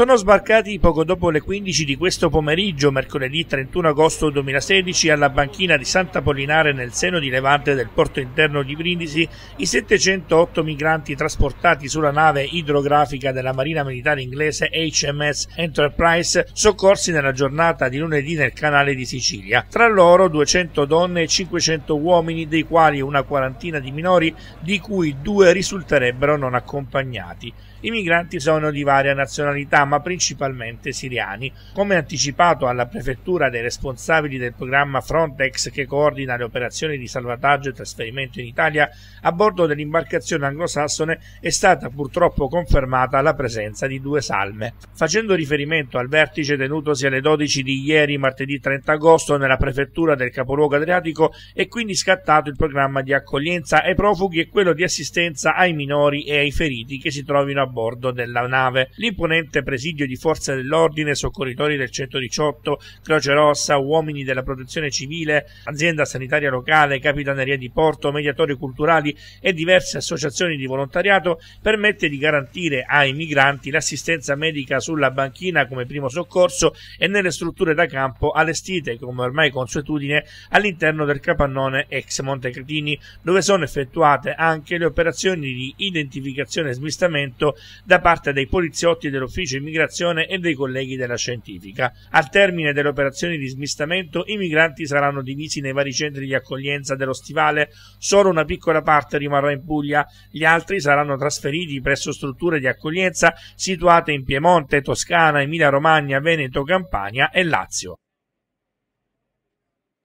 sono sbarcati poco dopo le 15 di questo pomeriggio, mercoledì 31 agosto 2016, alla banchina di Santa Polinare nel seno di Levante del porto interno di Brindisi, i 708 migranti trasportati sulla nave idrografica della Marina Militare Inglese HMS Enterprise, soccorsi nella giornata di lunedì nel canale di Sicilia. Tra loro 200 donne e 500 uomini, dei quali una quarantina di minori, di cui due risulterebbero non accompagnati. I migranti sono di varia nazionalità, ma principalmente siriani. Come anticipato alla prefettura dei responsabili del programma Frontex che coordina le operazioni di salvataggio e trasferimento in Italia, a bordo dell'imbarcazione anglosassone è stata purtroppo confermata la presenza di due salme. Facendo riferimento al vertice tenutosi alle 12 di ieri, martedì 30 agosto, nella prefettura del capoluogo adriatico, è quindi scattato il programma di accoglienza ai profughi e quello di assistenza ai minori e ai feriti che si trovino a bordo della nave. L'imponente presidio di forze dell'ordine, soccorritori del 118, Croce Rossa, uomini della protezione civile, azienda sanitaria locale, capitaneria di porto, mediatori culturali e diverse associazioni di volontariato permette di garantire ai migranti l'assistenza medica sulla banchina come primo soccorso e nelle strutture da campo allestite come ormai consuetudine all'interno del capannone ex Montecretini dove sono effettuate anche le operazioni di identificazione e smistamento da parte dei poliziotti dell'ufficio immigrazione e dei colleghi della scientifica. Al termine delle operazioni di smistamento i migranti saranno divisi nei vari centri di accoglienza dello stivale, solo una piccola parte rimarrà in Puglia, gli altri saranno trasferiti presso strutture di accoglienza situate in Piemonte, Toscana, Emilia Romagna, Veneto, Campania e Lazio.